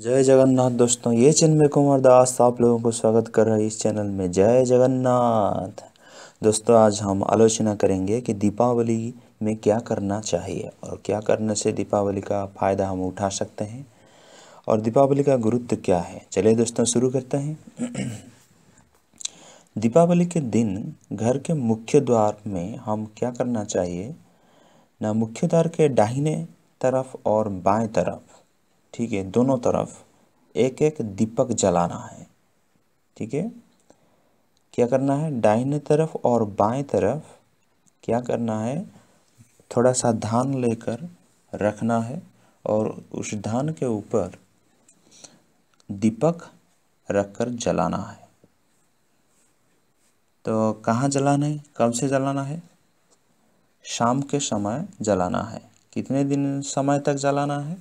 जय जगन्नाथ दोस्तों ये चिन्मय कुमार दास आप लोगों को स्वागत कर रहा है इस चैनल में जय जगन्नाथ दोस्तों आज हम आलोचना करेंगे कि दीपावली में क्या करना चाहिए और क्या करने से दीपावली का फ़ायदा हम उठा सकते हैं और दीपावली का गुरुत्व क्या है चलिए दोस्तों शुरू करते हैं दीपावली के दिन घर के मुख्य द्वार में हम क्या करना चाहिए ना मुख्य द्वार के दाहिने तरफ और बाएं तरफ ठीक है दोनों तरफ एक एक दीपक जलाना है ठीक है क्या करना है दाहिने तरफ और बाएं तरफ क्या करना है थोड़ा सा धान लेकर रखना है और उस धान के ऊपर दीपक रखकर जलाना है तो कहाँ जलाना है कब से जलाना है शाम के समय जलाना है कितने दिन समय तक जलाना है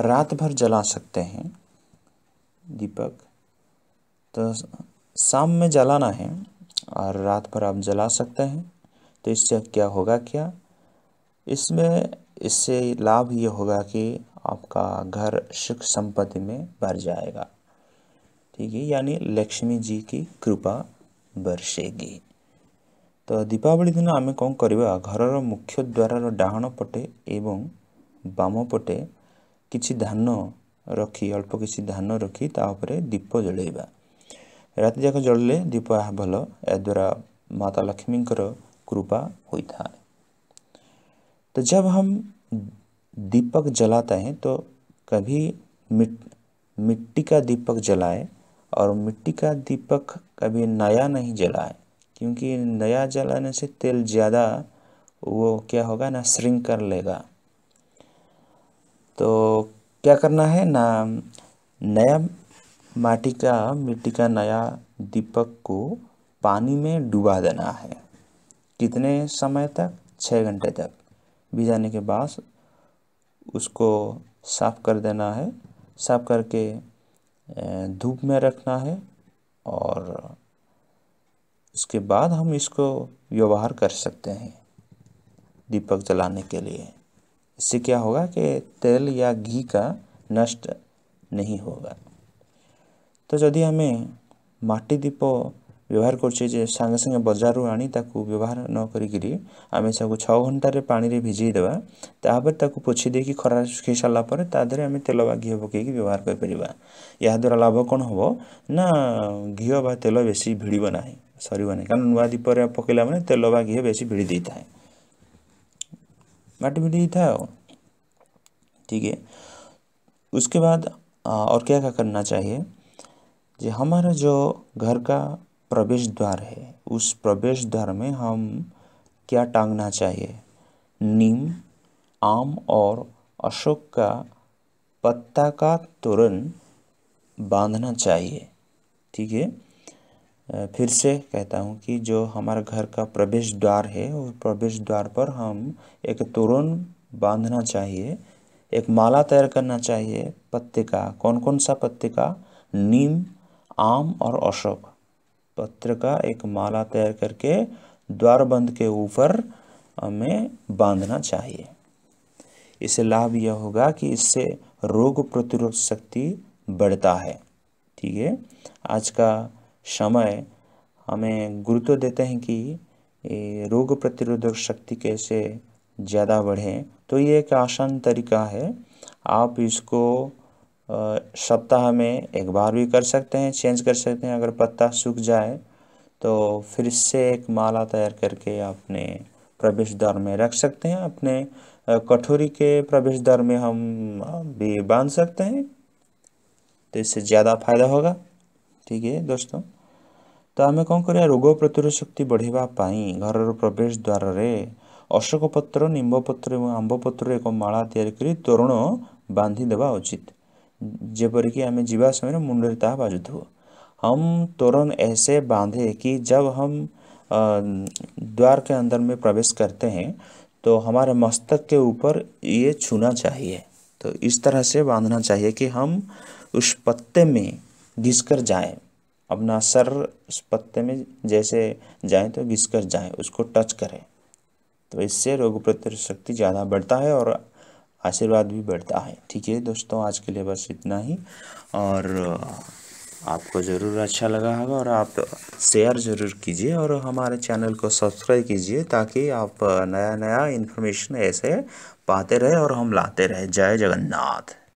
रात भर जला सकते हैं दीपक तो शाम में जलाना है और रात भर आप जला सकते हैं तो इससे क्या होगा क्या इसमें इससे लाभ ये होगा कि आपका घर सुख संपत्ति में भर जाएगा ठीक है यानी लक्ष्मी जी की कृपा बरसेगी तो दीपावली दिन आम कौन कर घर मुख्य द्वार ଡାହାଣ पटे एवं बाम पटे किसी धान रखी अल्प किसी धान रखी तापर दीप ଦୀପ रात जाक जल्ले दीप भल ଭଲ माता लक्ष्मी कृपा होता है तो जब हम दीपक जलाते हैं तो कभी मिट्टी का दीपक जलाए और मिट्टी का दीपक कभी नया नहीं जलाए क्योंकि नया जलाने से तेल ज़्यादा वो क्या होगा ना श्रिंक कर लेगा तो क्या करना है ना नया माटी का मिट्टी का नया दीपक को पानी में डुबा देना है कितने समय तक छः घंटे तक भिजाने के बाद उसको साफ कर देना है साफ करके धूप में रखना है और उसके बाद हम इसको व्यवहार कर सकते हैं दीपक जलाने के लिए इससे क्या होगा कि तेल या घी का नष्ट नहीं होगा तो यदि आम मटी दीप व्यवहार करे सांगे सांगे बजारू आनी व्यवहार न करी आम सब छंटे पाने से भिजेद पोछी दे कि खरा सुख सारापर तादी आम तेल व घी पक व्यवहार करद्वारा लाभ कौन हम ना घी तेल बेस भिड़ना सर कारण नुआ दीपे पकड़ा मैंने तेल व घी बेस भिड़ी देता है मल्टीप्लीकेट था ठीक है उसके बाद आ, और क्या क्या करना चाहिए जो हमारा जो घर का प्रवेश द्वार है उस प्रवेश द्वार में हम क्या टांगना चाहिए नीम आम और अशोक का पत्ता का तोरण बांधना चाहिए ठीक है फिर से कहता हूँ कि जो हमारा घर का प्रवेश द्वार है वो प्रवेश द्वार पर हम एक तोरण बांधना चाहिए एक माला तैयार करना चाहिए पत्ते का कौन कौन सा पत्ते का नीम आम और अशोक पत्र का एक माला तैयार करके द्वार बंद के ऊपर हमें बांधना चाहिए इससे लाभ यह होगा कि इससे रोग प्रतिरोध शक्ति बढ़ता है ठीक है आज का समय हमें गुरुत्व देते हैं कि रोग प्रतिरोधक शक्ति कैसे ज़्यादा बढ़े तो ये एक आसान तरीका है आप इसको सप्ताह में एक बार भी कर सकते हैं चेंज कर सकते हैं अगर पत्ता सूख जाए तो फिर से एक माला तैयार करके आपने प्रवेश द्वार में रख सकते हैं अपने कठोरी के प्रवेश द्वार में हम भी बांध सकते हैं तो इससे ज़्यादा फायदा होगा ठीक है दोस्तों तो आम कौन कर रोग प्रतिरोध शक्ति बढ़ापी घर प्रवेश द्वार अशोक पत्र निब पत्र आंब पत्र एक माला या तोरण बांधिदे उचित जेपरिक आम जीवा समय मुंडे बाजु थो हम तोरण ऐसे बांधे कि जब हम द्वार के अंदर में प्रवेश करते हैं तो हमारे मस्तक के ऊपर ये छूना चाहिए तो इस तरह से बांधना चाहिए कि हम उस पत्ते में घिस कर जाएँ अपना सर उस पत्ते में जैसे जाए तो घिस कर जाए उसको टच करें तो इससे रोग प्रतिरोध शक्ति ज़्यादा बढ़ता है और आशीर्वाद भी बढ़ता है ठीक है दोस्तों आज के लिए बस इतना ही और आपको ज़रूर अच्छा लगा होगा और आप शेयर ज़रूर कीजिए और हमारे चैनल को सब्सक्राइब कीजिए ताकि आप नया नया इन्फॉर्मेशन ऐसे पाते रहे और हम लाते रहे जय जगन्नाथ